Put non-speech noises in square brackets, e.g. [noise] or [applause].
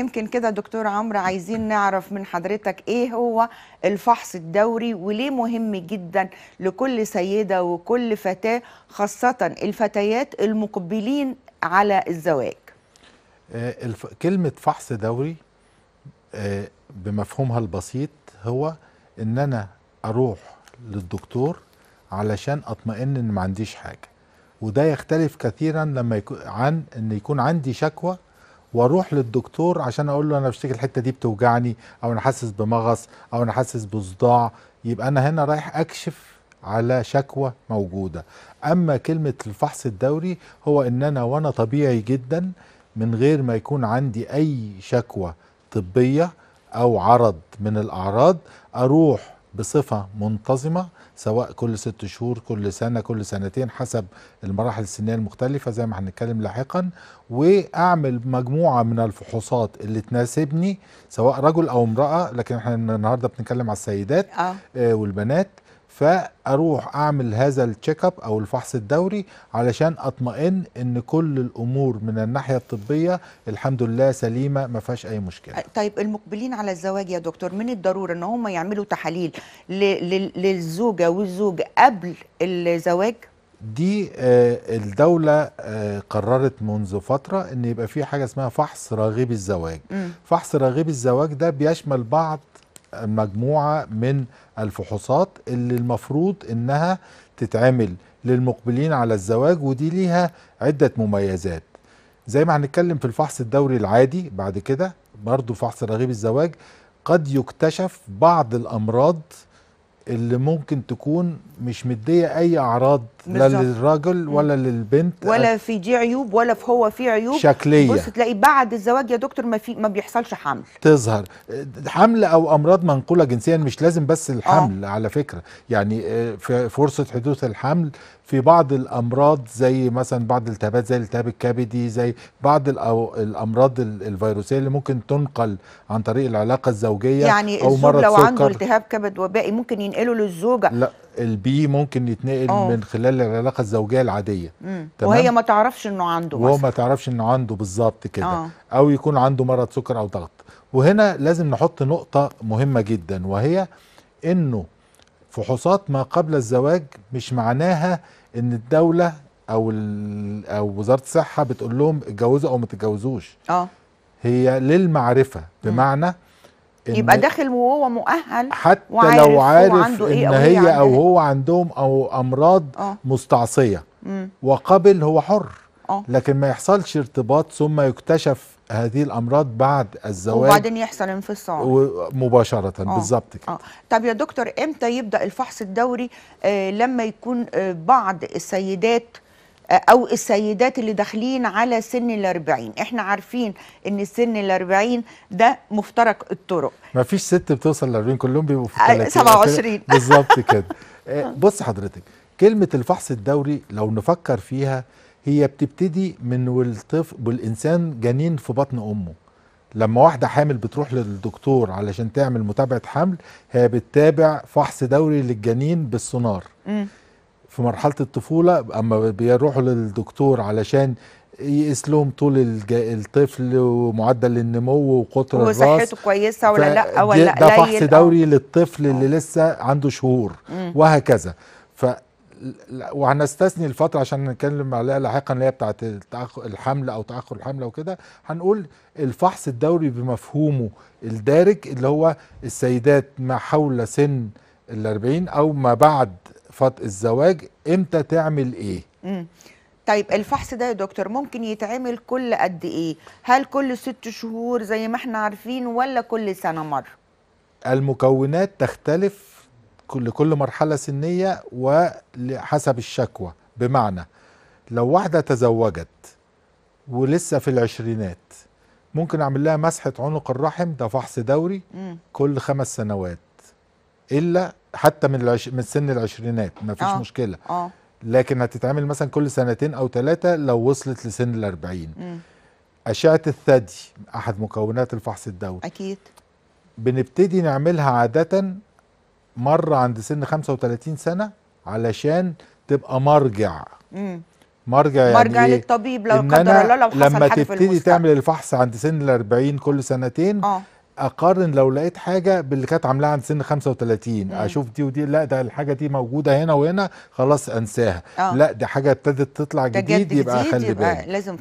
يمكن كده دكتور عمرو عايزين نعرف من حضرتك ايه هو الفحص الدوري وليه مهم جدا لكل سيدة وكل فتاة خاصة الفتيات المقبلين على الزواج آه، كلمة فحص دوري آه، بمفهومها البسيط هو ان انا اروح للدكتور علشان اطمئن ان ما عنديش حاجة وده يختلف كثيرا لما يكون عن ان يكون عندي شكوى واروح للدكتور عشان اقول له انا بشتكي الحته دي بتوجعني او انا حاسس بمغص او انا حاسس بصداع يبقى انا هنا رايح اكشف على شكوى موجوده اما كلمه الفحص الدوري هو ان انا وانا طبيعي جدا من غير ما يكون عندي اي شكوى طبيه او عرض من الاعراض اروح بصفة منتظمة سواء كل ست شهور كل سنة كل سنتين حسب المراحل السنية المختلفة زي ما هنتكلم لاحقا وأعمل مجموعة من الفحوصات اللي تناسبني سواء رجل أو امرأة لكن احنا النهاردة بنتكلم على السيدات آه. آه، والبنات فاروح اعمل هذا التشيك اب او الفحص الدوري علشان اطمئن ان كل الامور من الناحيه الطبيه الحمد لله سليمه ما فيهاش اي مشكله طيب المقبلين على الزواج يا دكتور من الضروري ان هم يعملوا تحاليل للزوجه والزوج قبل الزواج دي آه، الدولة آه، قررت منذ فترة ان يبقى في حاجة اسمها فحص راغبي الزواج م. فحص راغبي الزواج ده بيشمل بعض مجموعه من الفحوصات اللي المفروض انها تتعمل للمقبلين على الزواج ودي ليها عده مميزات زي ما هنتكلم في الفحص الدوري العادي بعد كده برضو فحص رغيب الزواج قد يكتشف بعض الامراض اللي ممكن تكون مش مديه اي اعراض لا للراجل ولا للبنت ولا في دي عيوب ولا في هو في عيوب شكليه بص تلاقي بعد الزواج يا دكتور ما في ما بيحصلش حمل تظهر حمل او امراض منقوله جنسيا مش لازم بس الحمل آه. على فكره يعني آه، في فرصه حدوث الحمل في بعض الامراض زي مثلا بعض الالتهابات زي الالتهاب الكبدي زي بعض الامراض الفيروسيه اللي ممكن تنقل عن طريق العلاقه الزوجيه يعني او مرض لو سكر. عنده التهاب كبد وبائي ممكن ينقل ينقله للزوجه لا البي ممكن يتنقل أوه. من خلال العلاقه الزوجيه العاديه تمام؟ وهي ما تعرفش انه عنده وهو ما تعرفش انه عنده بالظبط كده أوه. او يكون عنده مرض سكر او ضغط وهنا لازم نحط نقطه مهمه جدا وهي انه فحوصات ما قبل الزواج مش معناها ان الدوله او او وزاره الصحه بتقول لهم اتجوزوا او ما تتجوزوش اه هي للمعرفه بمعنى م. يبقى داخل وهو مؤهل حتى وعارف لو عارف هو عنده إيه ان إيه هي او هو عندهم او امراض أوه. مستعصيه مم. وقبل هو حر أوه. لكن ما يحصلش ارتباط ثم يكتشف هذه الامراض بعد الزواج وبعدين يحصل انفصال مباشره آه. بالظبط كده آه. طب يا دكتور امتى يبدا الفحص الدوري آه لما يكون آه بعض السيدات او السيدات اللي داخلين على سن الأربعين احنا عارفين ان سن الأربعين ده مفترق الطرق ما فيش ست بتوصل 40 كلهم بيبقوا في 30 آه، 27 [laughs] بالظبط [laughs] كده آه، بص حضرتك كلمة الفحص الدوري لو نفكر فيها هي بتبتدي من والطفل والإنسان جنين في بطن أمه لما واحدة حامل بتروح للدكتور علشان تعمل متابعة حمل هي بتتابع فحص دوري للجنين بالسونار في مرحله الطفوله اما بيروحوا للدكتور علشان يقيس لهم طول الطفل ومعدل النمو وقطر الراس وصحته كويسه ولا لا ولا لا ده فحص دوري أو. آه. للطفل اللي آه. لسه عنده شهور مم. وهكذا ف وهنستثني الفتره عشان نتكلم عليها لاحقا اللي هي بتاعه الحمل او تاخر الحمل وكده هنقول الفحص الدوري بمفهومه الدارج اللي هو السيدات ما حول سن ال 40 او ما بعد فات الزواج امتى تعمل ايه مم. طيب الفحص ده يا دكتور ممكن يتعمل كل قد ايه هل كل ست شهور زي ما احنا عارفين ولا كل سنه مره المكونات تختلف لكل مرحله سنيه وحسب الشكوى بمعنى لو واحده تزوجت ولسه في العشرينات ممكن اعمل لها مسحه عنق الرحم ده فحص دوري كل خمس سنوات الا حتى من العش... من سن العشرينات مفيش آه. مشكله آه. لكن هتتعمل مثلا كل سنتين او ثلاثه لو وصلت لسن ال 40 اشعه الثدي احد مكونات الفحص الدوري اكيد بنبتدي نعملها عاده مره عند سن 35 سنه علشان تبقى مرجع مم. مرجع يعني مرجع إيه؟ للطبيب لو قدر الله لو حصل لما حاجه في المستقبل لما تبتدي تعمل الفحص عند سن ال 40 كل سنتين آه. اقارن لو لقيت حاجه باللي كانت عاملاها عند سن 35 مم. اشوف دي ودي لا ده الحاجه دي موجوده هنا وهنا خلاص انساها أوه. لا دي حاجه ابتدت تطلع جديد, جديد يبقى اخلي بالي لازم